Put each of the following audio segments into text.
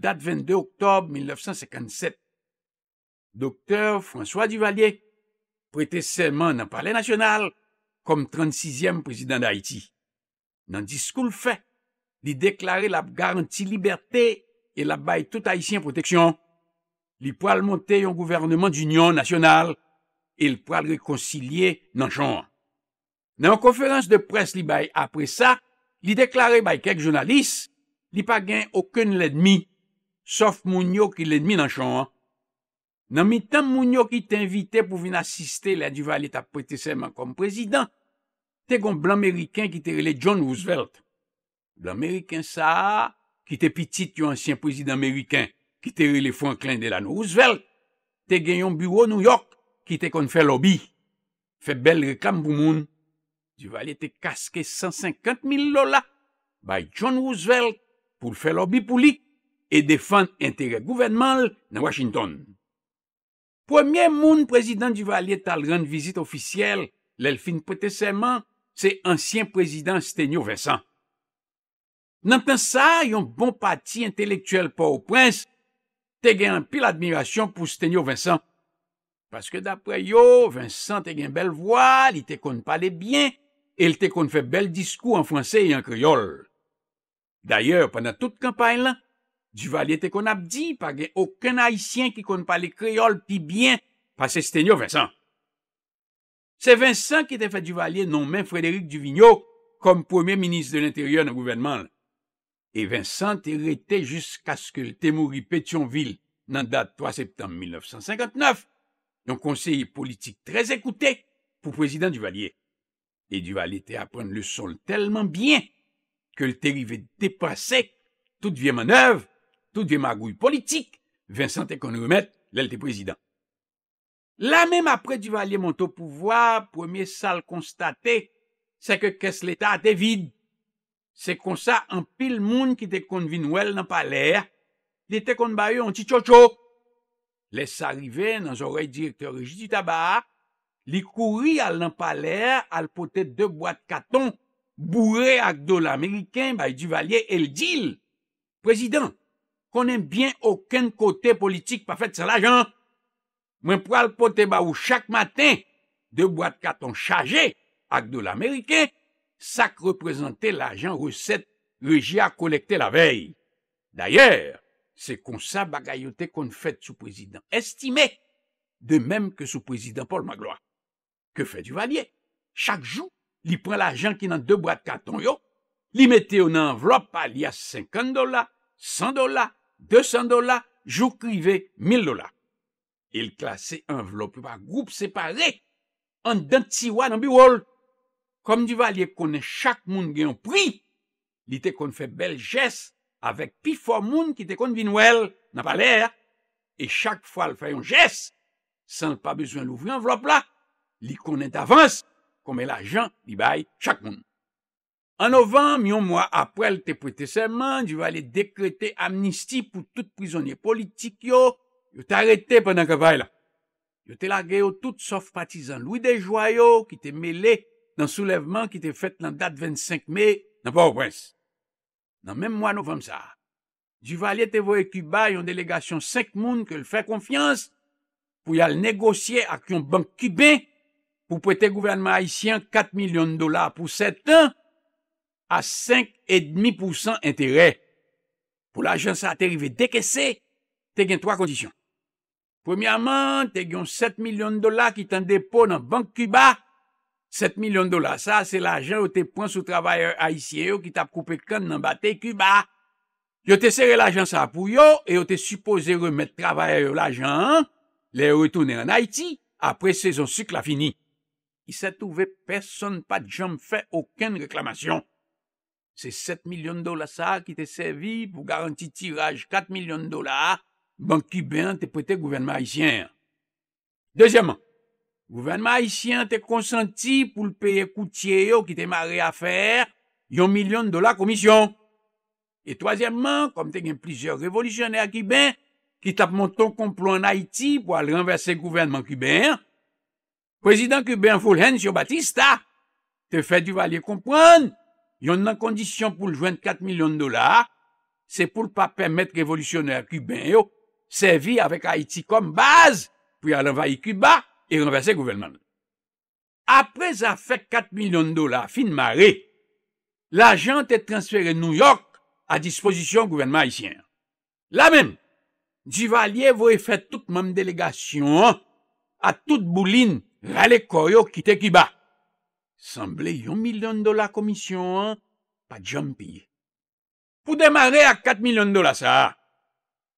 dat 22 oktob 1957. Dr. François Duvalier prété seulement nan palè national kom 36èm président d'Haïti. Nan disko l'fè, li deklaré la garanti liberté et la baye tout haïtien protection. Li pral monté yon gouvernement d'union national et li pral réconcilié nan chan. Nan konferans de pres li baye apre sa, li deklaré baye kek jounalis li pa gen oken lèdmi Sof moun yo ki lèdmi nan chan an. Nan mi tan moun yo ki te invite pou vin asiste lè di vali ta pwete seman kom prezident, te kon blan Ameriken ki te rele John Roosevelt. Blan Ameriken sa, ki te pitit yo ansyen prezident Ameriken, ki te rele Franklin Delano Roosevelt. Te gen yon bureau New York, ki te kon fè lobby. Fè bel reklam pou moun. Di vali te kaskè 150 mil lola by John Roosevelt pou fè lobby pou lik. et défend intérêt gouvernement nan Washington. Premier moun prezident du valier talran de visite officiel, l'Elfine Poteceman, se ansyen prezident Stenio Vincent. Nantan sa, yon bon pati intelektuel pa ou prens, te gen an pil admiration pou Stenio Vincent. Paske dapre yo, Vincent te gen bel voal, li te kon pa le bien, el te kon fe bel diskou an franse yon kriol. Dayer, pwena tout kampany lan, Duvalier était qu'on a dit pa qui Haïtien qui ki pas pale pi bien, pa se Vincent. C'est Vincent qui te fait Duvalier même Frédéric Duvignot, comme premier ministre de l'intérieur le gouvernement. Et Vincent était jusqu'à ce que le mouri Petionville nan date 3 septembre 1959, un conseiller politique très écouté pour président Duvalier. Et Duvalier à prendre le sol tellement bien que le rive dépassait toute vieille manœuvre tout vi magouy politik, Vincent te kon remet, lèl te prezidant. La mèm apre Duvalier montou pouvoi, premier sal konstate, se ke kes l'Etat atè vide. Se konsa an pil moun ki te kon vinwèl nan palèr, li te kon bayou an ti tcho tcho. Lè s'arive nan zorey direktor Régis Dutabar, li kouri al nan palèr, al potè de boite katon, bourè ak do l'Amériken, bay Duvalier el dil. Prezidant, konen byen oken kote politik pa fet se la jan. Mwen pral pote ba ou chak maten, de boat katon chaje ak do l'Amerike, sak reprezenté la jan reset reje a kolekte la vey. D'ayèr, se konsa bagayote kon fet sou prezident estime, de mèm ke sou prezident Paul Maglois. Ke fet du valye? Chak jou, li pral la jan ki nan de boat katon yo, li mette ou nan vlop pa li a 50 dola, 100 dola, 200 dola, jou krive 1000 dola. El klasè envelop pa group separe, an dant siwa nan bi wol. Kom di valye konen chak moun genyon pri, li te kon fè bel jès avek pi fò moun ki te kon vin wel, nan palè a, e chak fwa l fè yon jès, san l pa bezwen louvri envelop la, li konen t'avans, kom el ajan li bay chak moun. An novem, yon mwa aprel te prete serman, di va ale dekrete amnisti pou tout prizonye politik yo, yo te arete penan ke vay la. Yo te lage yo tout sof patizan Louis de Joyo, ki te mele nan souleveman ki te fete lan dat 25 me, nan pa ou bwens. Nan men mwa novem sa, di va ale te vwe kuba yon delegasyon 5 moun ke l fwe konfians pou yal negosye ak yon bank kube pou prete gouvernement haisyen 4 milyon dolar pou 7 an, a 5,5% interè. Po l'ajans a te rive deke se, te gen 3 kondisyon. Premiaman, te gen 7 milyon dola ki te an depo nan bank Cuba. 7 milyon dola, sa, se l'ajan ou te pran sou travayeur a ici yo ki te ap koupe kan nan bate Cuba. Yo te sere l'ajans a apou yo e yo te suppose remet travayeur l'ajan le retoune an Haiti apre se zon suk la fini. Ki se touve person pa d'jom fè ouken reklamasyon. Se 7 milyon dola sa ki te servi pou garanti tiraj 4 milyon dola, bank kibè te pwete gouvernement haitien. Dezyèman, gouvernement haitien te konsenti pou l'peye koutier yo ki te mare afer yon milyon dola komisyon. E tozyèman, kom te gen plizye revolutionè kibè ki tap monton komplo an Haiti pou al renverse gouvernement kibè. Prezident kibè an foul hen, sio Batista, te fè du valye kompran, Yon nan kondisyon pou l'jwen 4 milyon dolar, se pou l'pa pèmèt révolutionèr kuben yo, sevi avèk Haiti kom baz, pou yal envayi Kuba, e renversè kouvenman. Apre zafè 4 milyon dolar fin mare, la jante et transféré New York a disposition kouvenman Haitien. La mèm, djivalyev wè fè tout mèm delegasyon a tout boulin ralè koryo kitè Kuba. Sanble yon milyon dola komisyon pa djom piye. Pou demare ak kat milyon dola sa,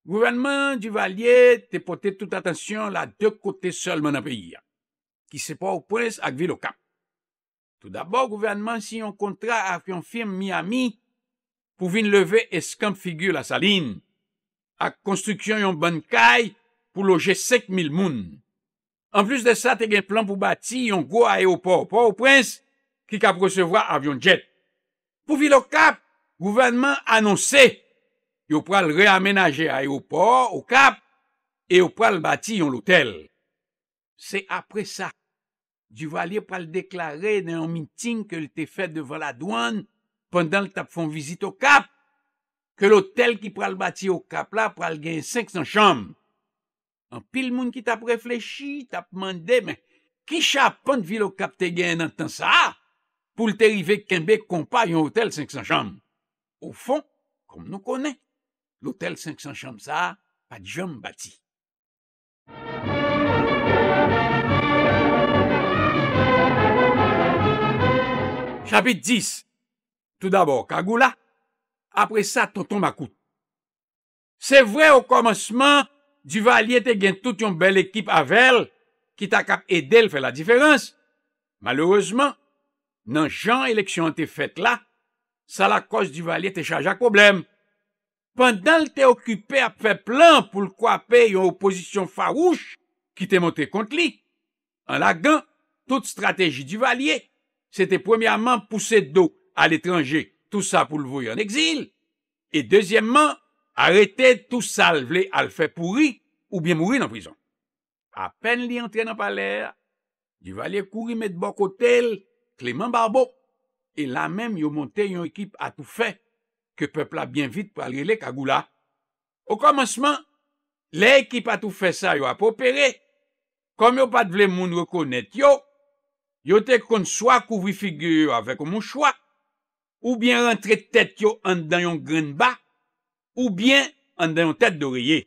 gouvenman di valye te pote tout atensyon la de kote sol man apiye, ki se pa ou pones ak vilokan. Tout d'abou gouvenman si yon kontra ak yon firme Miami pou vin leve eskanp figyur la salin ak konstruksyon yon bankay pou loje sek mil moun. An plus de sa, te gen plan pou bati yon go aéropor, pou ou prens ki kap resevwa avyon jet. Pou vi lò kap, gouvernman anonse ki ou pral reamenaje aéropor ou kap e ou pral bati yon lotel. Se apre sa, di wali pral deklare nan yon miting ke li te fèd devan la douan pandan l tap fon vizit ou kap ke lotel ki pral bati ou kap la pral gen 500 chanm. an pil moun ki tap reflechi, tap mande, men, ki chapon vi lo kap te gen nan tan sa, pou lte rive kembe kompa yon hotel 500 chanm. Ou fon, kom nou konen, l'hotel 500 chanm sa, pa djom bati. Chapit 10 Tout d'abord, kagou la, apre sa, ton ton makout. Se vre ou komasman, Duvalier te gen tout yon bel ekip avel, ki ta kap edel fè la diferans. Maloureseman, nan jan eleksyon an te fèt la, sa la kos Duvalier te chajak problem. Pendan l te okupè a fè plan pou l kwape yon oposisyon farouche ki te montè kont li, an la gen tout strategi Duvalier. Se te premiyaman pousse do al etranje, tout sa pou l voye an eksil. E dezyemman, Arete tou sal vle al fe pouri ou bien mouri nan prison. Apen li entre nan paler, li va li kouri met bokotel, kleman barbo, e la men yo monte yon ekip atou fe ke pepla bien vite palre le kagou la. Ou komanseman, le ekip atou fe sa yo apopere, kom yo pat vle moun rekonet yo, yo te kon soa kouvri figyur avek moun chwa, ou bien rentre tet yo an dan yon gren ba, ou byen an den yon tèt d'oreye,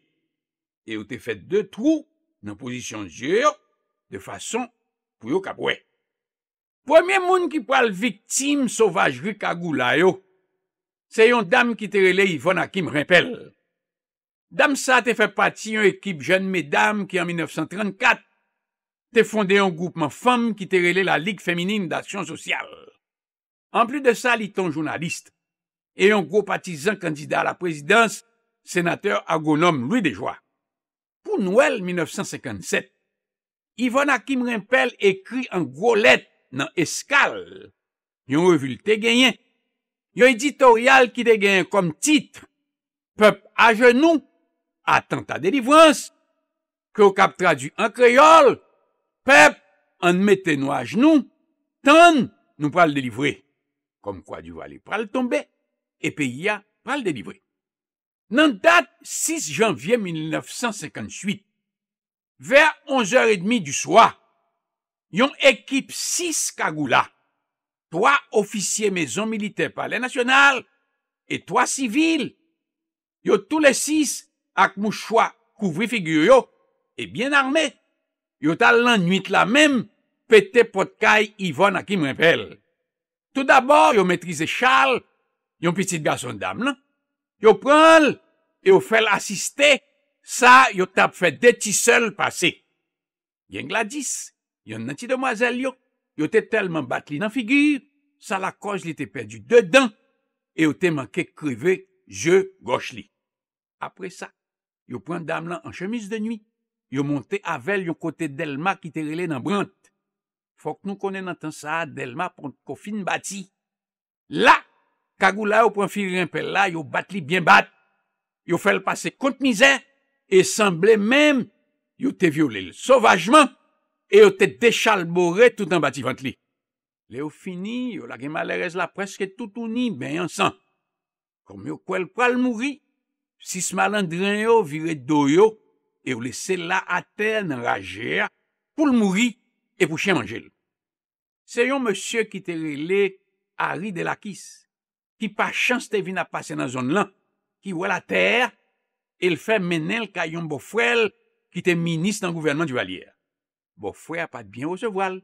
e ou te fèt de trou nan pozisyon zyre yo, de fason pou yo kabwè. Premye moun ki pral viktim sauvajri kagou la yo, se yon dam ki te rele Yvonne Hakim Rimpel. Dam sa te fèt pati yon ekip jen medam ki an 1934 te fondè yon goupman fèm ki te rele la Ligue Féminine d'Action Social. An pli de sa, li ton jounalist. e yon gwo patizan kandida la prezidans, senater agonom Louis Dejoie. Pou nouel 1957, Yvonne Hakim Rimpel ekri an gwo let nan Escale, yon revil te genyen, yon editorial ki te genyen kom titre, pep a genou, atan ta delivrans, klo kap tradu an kreyol, pep an mette nou a genou, tan nou pral delivre, kom kwa di vali pral tombe, e peyi a pal delivre. Nan dat 6 janvye 1958, ver 11h30 du swa, yon ekip 6 kagou la, 3 ofisye mezon milite palen nasyonal e 3 sivil. Yo toule 6 ak mou chwa kouvri figyoyo e bien arme. Yo tal lan nuit la menm pete potkaj Yvonne akim repel. Tout dabor yo metrize chal Yon pitit gason dam lan, yo pran l, yo fel asiste, sa yo tap fe deti sol pase. Yen gladis, yon nanti demwazel yo, yo te telman bat li nan figy, sa la koj li te perdi de dan, yo te manke krive je goch li. Apre sa, yo pran dam lan an chemise de nwi, yo monte avel yon kote delma ki te rele nan brant. Fok nou konen nan tan sa, delma pon kofin bati. La, kagou la ou pran firin pel la, yo bat li byen bat, yo fel pase kont mizè, e sanble mem, yo te viole lé sauvajman, e yo te dechalbore tout an bati vant li. Le ou fini, yo la gemalè rez la preske toutouni, ben yansan. Kom yo kwel kwal mouri, sis malandren yo vire do yo, e yo lese la atè nan rajea, pou l mouri, e pou chè manjè l. Se yon monsye ki te rile, a ri de la kis, ki pa chans te vin a pase nan zon lan, ki wè la ter, el fè menen l kajon bo fwèl ki te minis nan gouvernement du valier. Bo fwè a pa d'byen ose vwal.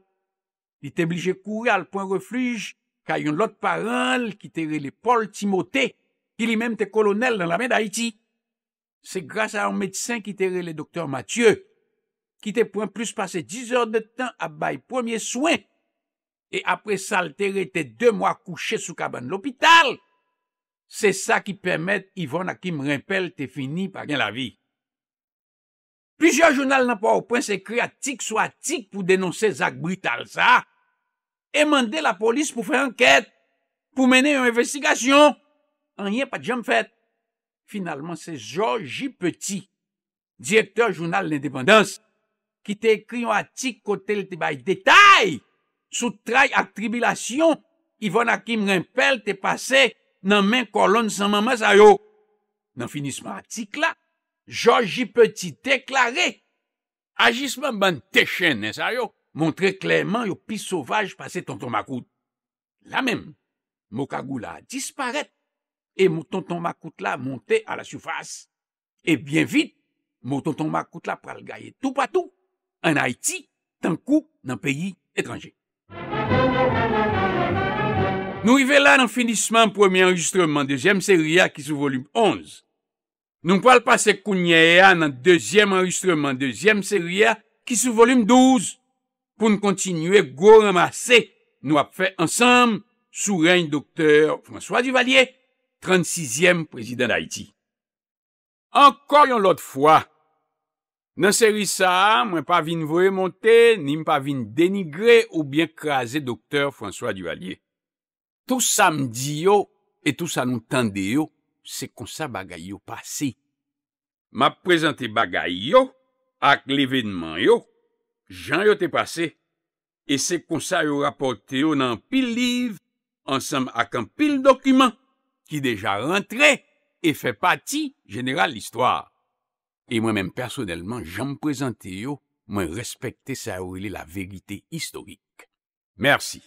Li te blije koure al poun refluj, kajon lot paran, li ki te re le Paul Timote, ki li menm te kolonel nan la men d'Haïti. Se grase a an medsen ki te re le doktor Mathieu, ki te poun plus pase 10 or de tan a bay premier souen, E apre salte re te de mwa kouche sou kaban l'opital, se sa ki permette Yvonne a ki mrempel te fini pa gen la vi. Pizyon jounal nan pa ou pren se kri atik sou atik pou denonse Zak Brutal sa, e mande la polis pou fe anket, pou mene yon investikasyon, an yon pa dijam fet. Finalman se Georges J. Petit, direktor jounal l'independance, ki te kri ou atik kote l te bay detay, Sout trai ak tribilasyon, Yvonne Hakim Rempel te pase nan men kolon sanmanman sa yo. Nan finisman atik la, Georges J. Petit deklare, ajisman ban te chen nan sa yo, montre kleyman yo pi sovaj pase tonton Makout. La men, mou kagou la disparet, e mou tonton Makout la monte a la soufase, e bien vit, mou tonton Makout la pral gaye tou patou, an Haiti, tankou nan peyi etranje. Nou ive la nan finisman premier enregistreman deuxième séria ki sou volume 11. Nou pal pase Kounyea nan deuxième enregistreman deuxième séria ki sou volume 12. Poun kontinue go ramase nou ap fe ansam sou reyn doktor François Duvalier, 36èm prezident d'Haïti. Ankor yon lot fwa. Nan seri sa, mwen pa vin vwoye monte, ni mwen pa vin denigre ou bien kraze doktor François Duvalier. Tou sa mdi yo, et tou sa nou tende yo, se konsa bagay yo pase. Ma prezante bagay yo, ak levenman yo, jan yo te pase. E se konsa yo rapote yo nan pil liv, ansam ak an pil dokumen, ki deja rentre, e fe pati general l'histoire. Et moi-même, personnellement, j'en présenter moi yo, ça ça sa ou la vérité historique. Merci.